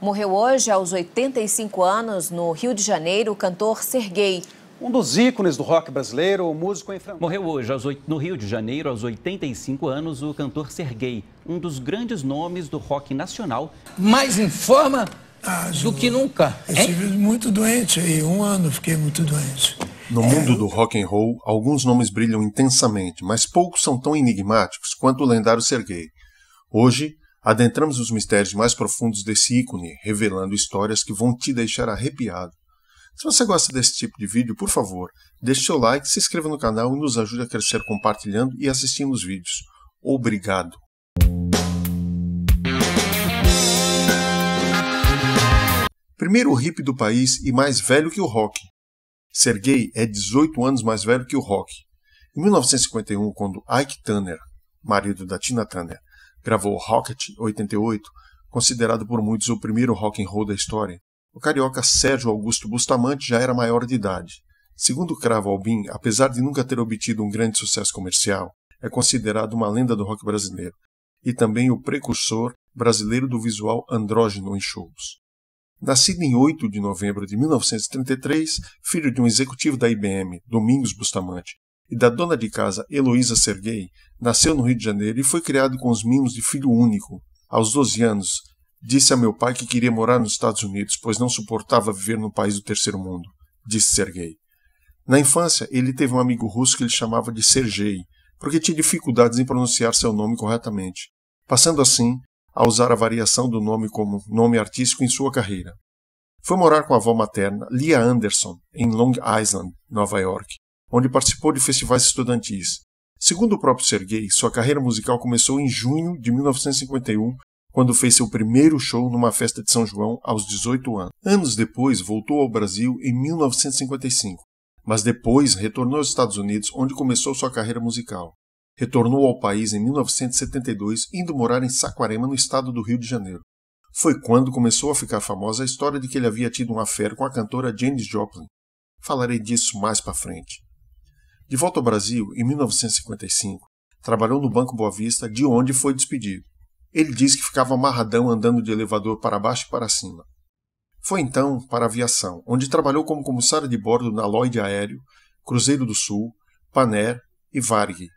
Morreu hoje, aos 85 anos, no Rio de Janeiro, o cantor Serguei. Um dos ícones do rock brasileiro, o músico em francês. Morreu hoje, no Rio de Janeiro, aos 85 anos, o cantor Serguei, um dos grandes nomes do rock nacional. Mais em forma ah, do que nunca. Eu estive muito doente aí, um ano fiquei muito doente. No mundo do rock and roll, alguns nomes brilham intensamente, mas poucos são tão enigmáticos quanto o lendário Serguei. Hoje, Adentramos os mistérios mais profundos desse ícone, revelando histórias que vão te deixar arrepiado. Se você gosta desse tipo de vídeo, por favor, deixe seu like, se inscreva no canal e nos ajude a crescer compartilhando e assistindo os vídeos. Obrigado! Primeiro hippie do país e mais velho que o rock. Sergei é 18 anos mais velho que o rock. Em 1951, quando Ike Turner, marido da Tina Turner, Gravou Rocket 88, considerado por muitos o primeiro rock and roll da história. O carioca Sérgio Augusto Bustamante já era maior de idade. Segundo Cravo Albin, apesar de nunca ter obtido um grande sucesso comercial, é considerado uma lenda do rock brasileiro e também o precursor brasileiro do visual andrógeno em shows. Nascido em 8 de novembro de 1933, filho de um executivo da IBM, Domingos Bustamante, e da dona de casa Heloísa Serguei, nasceu no Rio de Janeiro e foi criado com os mimos de filho único. Aos 12 anos, disse a meu pai que queria morar nos Estados Unidos, pois não suportava viver no país do terceiro mundo, disse Serguei. Na infância, ele teve um amigo russo que ele chamava de Sergei, porque tinha dificuldades em pronunciar seu nome corretamente, passando assim a usar a variação do nome como nome artístico em sua carreira. Foi morar com a avó materna, Lia Anderson, em Long Island, Nova York, onde participou de festivais estudantis. Segundo o próprio Sergei, sua carreira musical começou em junho de 1951, quando fez seu primeiro show numa festa de São João aos 18 anos. Anos depois, voltou ao Brasil em 1955, mas depois retornou aos Estados Unidos, onde começou sua carreira musical. Retornou ao país em 1972, indo morar em Saquarema, no estado do Rio de Janeiro. Foi quando começou a ficar famosa a história de que ele havia tido um affair com a cantora Janis Joplin. Falarei disso mais para frente. De volta ao Brasil, em 1955, trabalhou no Banco Boa Vista, de onde foi despedido. Ele diz que ficava amarradão andando de elevador para baixo e para cima. Foi então para a aviação, onde trabalhou como comissário de bordo na Lloyd Aéreo, Cruzeiro do Sul, Paner e Varg.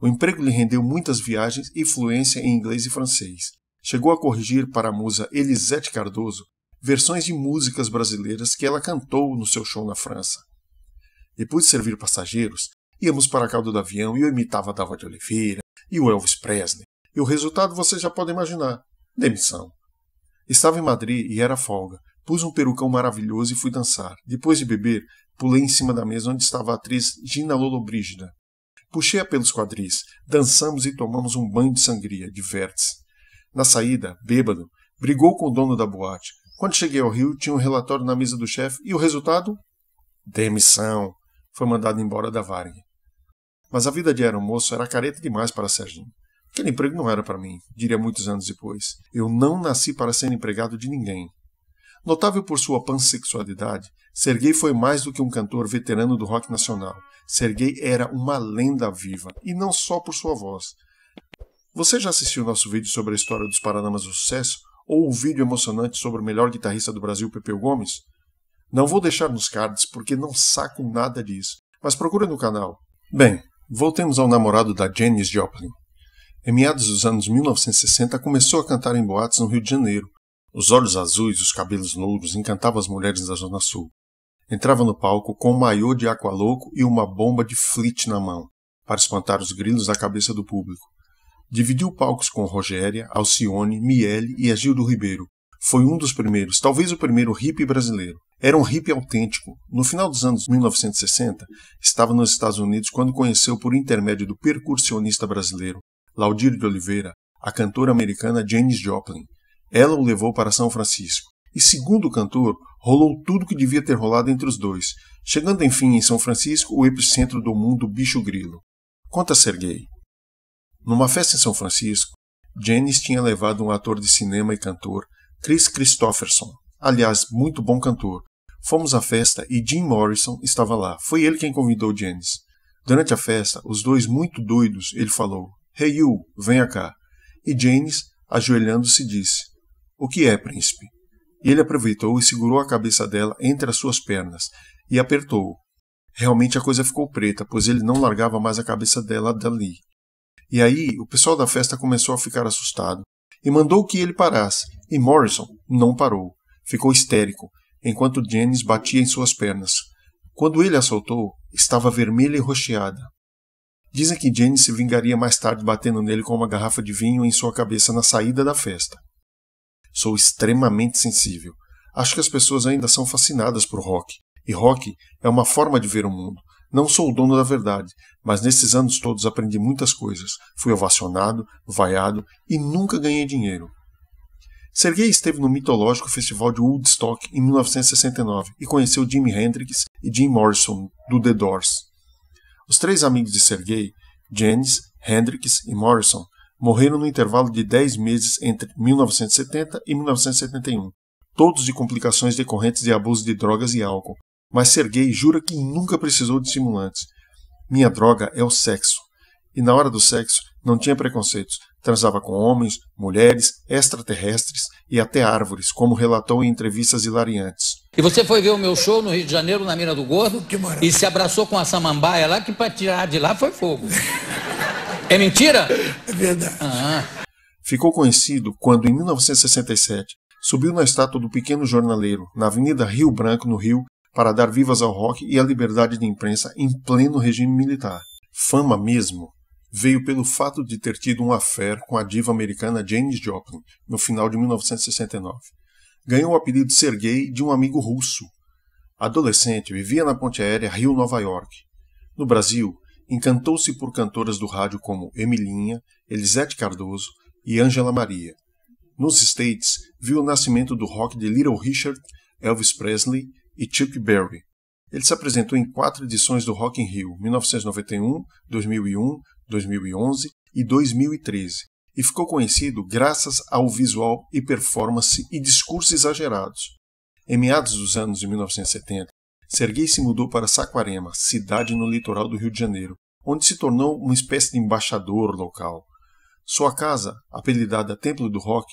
O emprego lhe rendeu muitas viagens e fluência em inglês e francês. Chegou a corrigir para a musa Elisete Cardoso versões de músicas brasileiras que ela cantou no seu show na França. Depois de servir passageiros, íamos para a cauda do avião e eu imitava a Dava de Oliveira e o Elvis Presley. E o resultado você já pode imaginar: demissão. Estava em Madrid e era folga. Pus um perucão maravilhoso e fui dançar. Depois de beber, pulei em cima da mesa onde estava a atriz Gina Lollobrigida. Puxei-a pelos quadris, dançamos e tomamos um banho de sangria, diverte-se. Na saída, bêbado, brigou com o dono da boate. Quando cheguei ao Rio, tinha um relatório na mesa do chefe e o resultado? Demissão foi mandado embora da Varig. Mas a vida de aeromoço era careta demais para Serginho. Aquele emprego não era para mim, diria muitos anos depois. Eu não nasci para ser empregado de ninguém. Notável por sua pansexualidade, Sergei foi mais do que um cantor veterano do rock nacional. Sergei era uma lenda viva, e não só por sua voz. Você já assistiu nosso vídeo sobre a história dos Paranamas do Sucesso? Ou o vídeo emocionante sobre o melhor guitarrista do Brasil, Pepeu Gomes? Não vou deixar nos cards porque não saco nada disso, mas procura no canal. Bem, voltemos ao namorado da Janis Joplin. Em meados dos anos 1960, começou a cantar em boates no Rio de Janeiro. Os olhos azuis e os cabelos louros encantavam as mulheres da Zona Sul. Entrava no palco com um maiô de aqua louco e uma bomba de flit na mão, para espantar os grilos da cabeça do público. Dividiu palcos com Rogéria, Alcione, Miele e Agildo Ribeiro. Foi um dos primeiros, talvez o primeiro hippie brasileiro. Era um hippie autêntico. No final dos anos 1960, estava nos Estados Unidos quando conheceu por intermédio do percussionista brasileiro Laudir de Oliveira a cantora americana Janis Joplin. Ela o levou para São Francisco. E segundo o cantor, rolou tudo o que devia ter rolado entre os dois, chegando enfim em São Francisco, o epicentro do mundo bicho grilo. Conta Sergei. Numa festa em São Francisco, Janis tinha levado um ator de cinema e cantor, Chris Christofferson, aliás, muito bom cantor. Fomos à festa e Jim Morrison estava lá. Foi ele quem convidou Janis. Durante a festa, os dois muito doidos, ele falou: Hey you, venha cá. E Janis, ajoelhando-se, disse: O que é, príncipe? Ele aproveitou e segurou a cabeça dela entre as suas pernas e apertou. Realmente a coisa ficou preta, pois ele não largava mais a cabeça dela dali. E aí o pessoal da festa começou a ficar assustado e mandou que ele parasse, e Morrison não parou ficou histérico, enquanto Jennings batia em suas pernas. Quando ele a soltou, estava vermelha e rocheada. Dizem que Jennings se vingaria mais tarde batendo nele com uma garrafa de vinho em sua cabeça na saída da festa. Sou extremamente sensível. Acho que as pessoas ainda são fascinadas por rock. E rock é uma forma de ver o mundo. Não sou o dono da verdade, mas nesses anos todos aprendi muitas coisas. Fui ovacionado, vaiado e nunca ganhei dinheiro. Sergei esteve no mitológico Festival de Woodstock em 1969 e conheceu Jimi Hendrix e Jim Morrison, do The Doors. Os três amigos de Sergei, Janis, Hendrix e Morrison, morreram no intervalo de 10 meses entre 1970 e 1971, todos de complicações decorrentes de abuso de drogas e álcool. Mas Sergei jura que nunca precisou de simulantes. Minha droga é o sexo. E na hora do sexo, não tinha preconceitos. Transava com homens, mulheres, extraterrestres e até árvores, como relatou em entrevistas hilariantes. E você foi ver o meu show no Rio de Janeiro, na Mira do Gordo, Que e se abraçou com a samambaia lá, que para tirar de lá foi fogo. é mentira? É verdade. Ah. Ficou conhecido quando, em 1967, subiu na estátua do pequeno jornaleiro, na Avenida Rio Branco, no Rio, para dar vivas ao rock e à liberdade de imprensa em pleno regime militar. Fama mesmo veio pelo fato de ter tido um affair com a diva americana Janis Joplin no final de 1969. Ganhou o apelido Sergei de um amigo russo. Adolescente, vivia na ponte aérea Rio-Nova York. No Brasil, encantou-se por cantoras do rádio como Emilinha, Elisete Cardoso e Ângela Maria. Nos States, viu o nascimento do rock de Little Richard, Elvis Presley e Chuck Berry. Ele se apresentou em quatro edições do Rock in Rio, 1991, 2001, 2011 e 2013, e ficou conhecido graças ao visual e performance e discursos exagerados. Em meados dos anos de 1970, Serguei se mudou para Saquarema, cidade no litoral do Rio de Janeiro, onde se tornou uma espécie de embaixador local. Sua casa, apelidada Templo do Rock,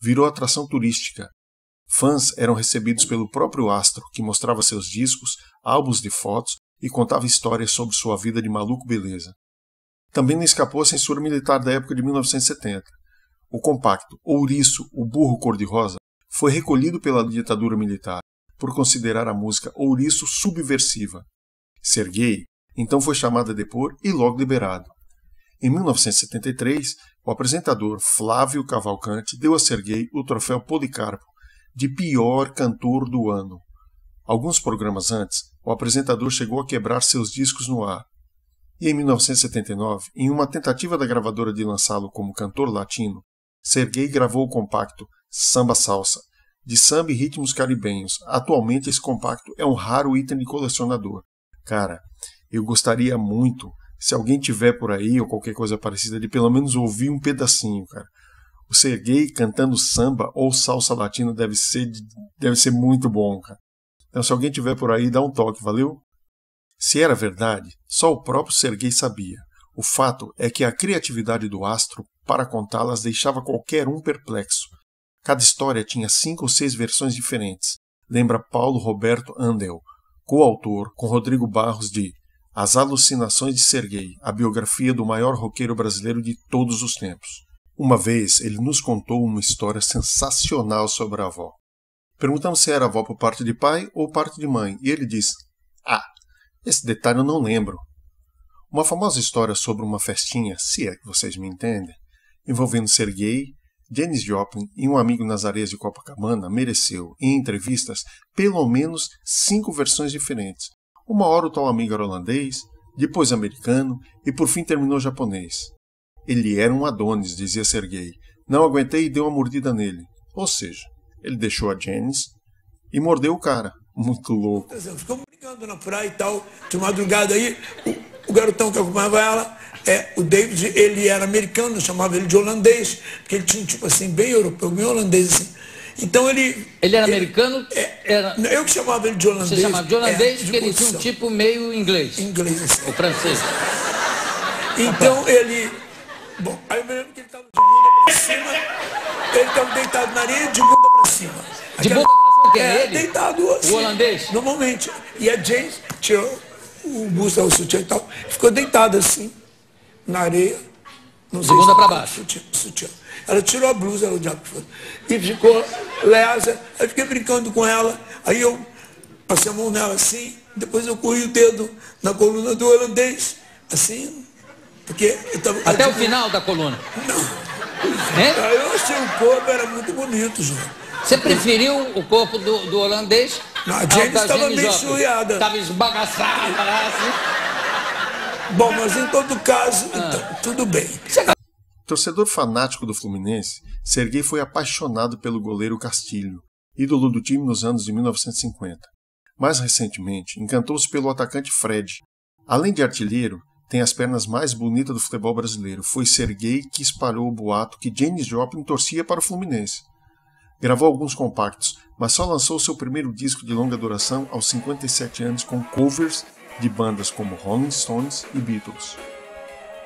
virou atração turística. Fãs eram recebidos pelo próprio astro, que mostrava seus discos, álbuns de fotos e contava histórias sobre sua vida de maluco beleza. Também não escapou a censura militar da época de 1970. O compacto Ouriço, o Burro Cor-de-Rosa, foi recolhido pela ditadura militar por considerar a música Ouriço subversiva. Serguei então foi chamado a depor e logo liberado. Em 1973, o apresentador Flávio Cavalcante deu a Serguei o troféu Policarpo de pior cantor do ano. Alguns programas antes, o apresentador chegou a quebrar seus discos no ar e em 1979, em uma tentativa da gravadora de lançá-lo como cantor latino, Sergei gravou o compacto Samba Salsa, de samba e ritmos caribenhos. Atualmente esse compacto é um raro item de colecionador. Cara, eu gostaria muito, se alguém tiver por aí ou qualquer coisa parecida, de pelo menos ouvir um pedacinho, cara. O Sergei cantando samba ou salsa latina deve ser, deve ser muito bom, cara. Então se alguém tiver por aí, dá um toque, valeu? Se era verdade, só o próprio Sergei sabia. O fato é que a criatividade do astro para contá-las deixava qualquer um perplexo. Cada história tinha cinco ou seis versões diferentes. Lembra Paulo Roberto Andel, coautor com Rodrigo Barros de As Alucinações de Sergei, a biografia do maior roqueiro brasileiro de todos os tempos. Uma vez ele nos contou uma história sensacional sobre a avó. Perguntamos se era avó por parte de pai ou parte de mãe, e ele disse: Ah, esse detalhe eu não lembro. Uma famosa história sobre uma festinha, se é que vocês me entendem, envolvendo Sergei, Janis Joplin e um amigo areias de Copacabana mereceu, em entrevistas, pelo menos cinco versões diferentes. Uma hora o tal amigo era holandês, depois americano e por fim terminou japonês. Ele era um Adonis, dizia Sergei. Não aguentei e dei uma mordida nele. Ou seja, ele deixou a Janice e mordeu o cara. Muito louco brincando na praia e tal, de madrugada aí, o, o garotão que acompanhava ela, é, o David, ele era americano, chamava ele de holandês, porque ele tinha um tipo assim, bem europeu, bem holandês assim. Então ele. Ele era ele, americano? É, era... Eu que chamava ele de holandês. Você chamava de é, holandês é, porque ele tinha um tipo meio inglês. Inglês, assim. Ou francês. Então ele. Bom, aí eu me lembro que ele estava de bunda pra cima, ele estava deitado na areia de bunda pra cima. Aquela... De bunda que é, é deitado assim. O holandês? Normalmente. E a James tirou o busto, o sutiã e tal, ficou deitada assim, na areia. Não sei Segunda se para baixo. Sutiã, sutiã. Ela tirou a blusa, ela diabo foi. E ficou lesa. Aí fiquei brincando com ela. Aí eu passei a mão nela assim, depois eu corri o dedo na coluna do holandês, assim, porque eu tava... Até o final da coluna? Não. Né? Aí Eu achei o corpo, era muito bonito, João. Você preferiu o corpo do, do holandês? Não, a Jane estava meio chuiada. Estava esbagaçada lá, assim. Bom, mas em todo caso, ah. então, tudo bem. Torcedor fanático do Fluminense, Serguei foi apaixonado pelo goleiro Castilho, ídolo do time nos anos de 1950. Mais recentemente, encantou-se pelo atacante Fred. Além de artilheiro, tem as pernas mais bonitas do futebol brasileiro. Foi Serguei que espalhou o boato que James Joplin torcia para o Fluminense. Gravou alguns compactos, mas só lançou seu primeiro disco de longa duração aos 57 anos com covers de bandas como Rolling Stones e Beatles.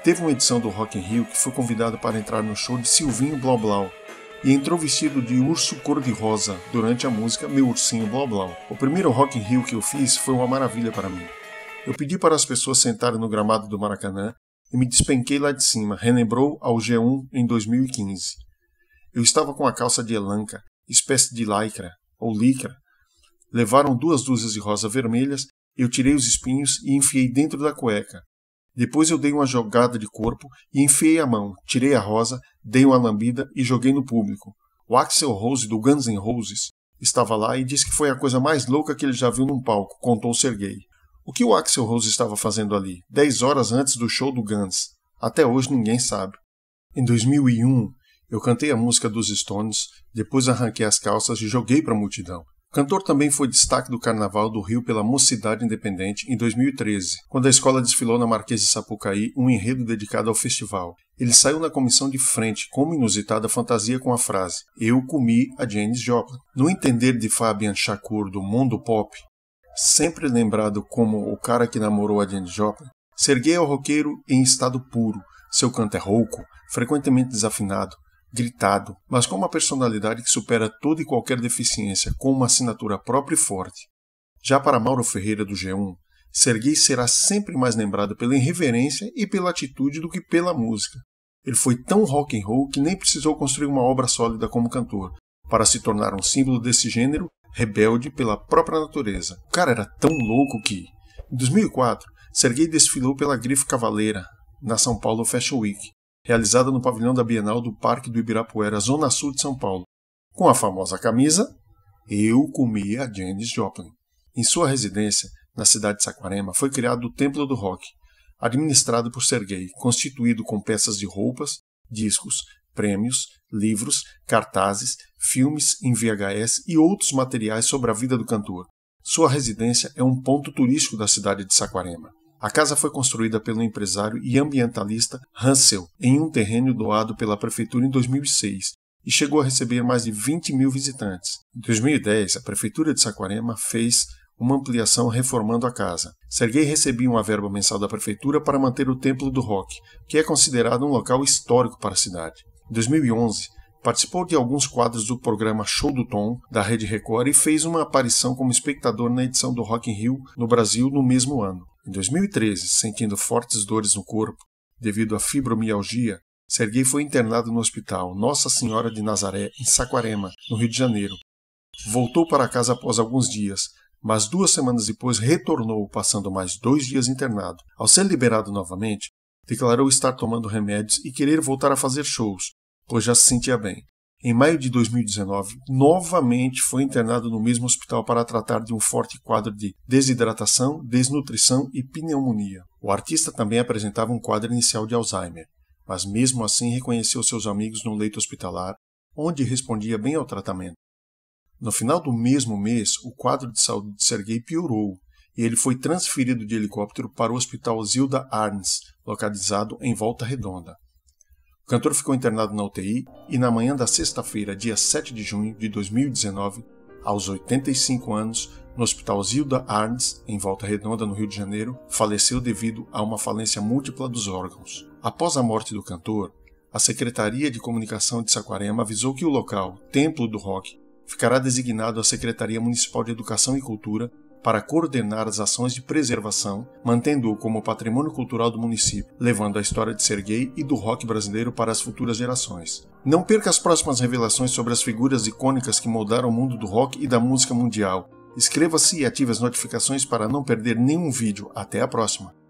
Teve uma edição do Rock in Rio que foi convidado para entrar no show de Silvinho Blau Blau e entrou vestido de urso cor-de-rosa durante a música Meu Ursinho Blau Blau. O primeiro Rock in Rio que eu fiz foi uma maravilha para mim. Eu pedi para as pessoas sentarem no gramado do Maracanã e me despenquei lá de cima, relembrou ao G1 em 2015. Eu estava com a calça de elanca, espécie de lycra, ou licra. Levaram duas dúzias de rosas vermelhas, eu tirei os espinhos e enfiei dentro da cueca. Depois eu dei uma jogada de corpo e enfiei a mão, tirei a rosa, dei uma lambida e joguei no público. O Axel Rose do Guns N' Roses estava lá e disse que foi a coisa mais louca que ele já viu num palco, contou Sergei. O que o Axel Rose estava fazendo ali, dez horas antes do show do Guns? Até hoje ninguém sabe. Em 2001, eu cantei a música dos Stones, depois arranquei as calças e joguei para a multidão. O cantor também foi destaque do Carnaval do Rio pela Mocidade Independente em 2013, quando a escola desfilou na Marquês de Sapucaí um enredo dedicado ao festival. Ele saiu na comissão de frente com uma inusitada fantasia com a frase Eu comi a Janis Joplin. No entender de Fabian Shakur do mundo pop, sempre lembrado como o cara que namorou a Janis Joplin, Serguei é o roqueiro em estado puro. Seu canto é rouco, frequentemente desafinado, gritado, mas com uma personalidade que supera toda e qualquer deficiência, com uma assinatura própria e forte. Já para Mauro Ferreira do G1, Serguei será sempre mais lembrado pela irreverência e pela atitude do que pela música. Ele foi tão rock and roll que nem precisou construir uma obra sólida como cantor, para se tornar um símbolo desse gênero rebelde pela própria natureza. O cara era tão louco que, em 2004, Serguei desfilou pela Grife Cavaleira na São Paulo Fashion Week, realizada no pavilhão da Bienal do Parque do Ibirapuera, Zona Sul de São Paulo, com a famosa camisa Eu Comi a Janis Joplin. Em sua residência, na cidade de Saquarema, foi criado o Templo do Rock, administrado por Sergei, constituído com peças de roupas, discos, prêmios, livros, cartazes, filmes em VHS e outros materiais sobre a vida do cantor. Sua residência é um ponto turístico da cidade de Saquarema. A casa foi construída pelo empresário e ambientalista Hansel em um terreno doado pela prefeitura em 2006 e chegou a receber mais de 20 mil visitantes. Em 2010, a prefeitura de Saquarema fez uma ampliação reformando a casa. Serguei recebia uma verba mensal da prefeitura para manter o Templo do Rock, que é considerado um local histórico para a cidade. Em 2011, participou de alguns quadros do programa Show do Tom da Rede Record e fez uma aparição como espectador na edição do Rock in Rio no Brasil no mesmo ano. Em 2013, sentindo fortes dores no corpo devido à fibromialgia, Serguei foi internado no hospital Nossa Senhora de Nazaré, em Saquarema, no Rio de Janeiro. Voltou para casa após alguns dias, mas duas semanas depois retornou, passando mais dois dias internado. Ao ser liberado novamente, declarou estar tomando remédios e querer voltar a fazer shows, pois já se sentia bem. Em maio de 2019, novamente foi internado no mesmo hospital para tratar de um forte quadro de desidratação, desnutrição e pneumonia. O artista também apresentava um quadro inicial de Alzheimer, mas mesmo assim reconheceu seus amigos no leito hospitalar, onde respondia bem ao tratamento. No final do mesmo mês, o quadro de saúde de Sergei piorou e ele foi transferido de helicóptero para o Hospital Zilda Arns, localizado em Volta Redonda. O cantor ficou internado na UTI e, na manhã da sexta-feira, dia 7 de junho de 2019, aos 85 anos, no Hospital Zilda Arns, em Volta Redonda, no Rio de Janeiro, faleceu devido a uma falência múltipla dos órgãos. Após a morte do cantor, a Secretaria de Comunicação de Saquarema avisou que o local, Templo do Rock, ficará designado à Secretaria Municipal de Educação e Cultura para coordenar as ações de preservação, mantendo-o como patrimônio cultural do município, levando a história de Serguei e do rock brasileiro para as futuras gerações. Não perca as próximas revelações sobre as figuras icônicas que moldaram o mundo do rock e da música mundial. Inscreva-se e ative as notificações para não perder nenhum vídeo. Até a próxima!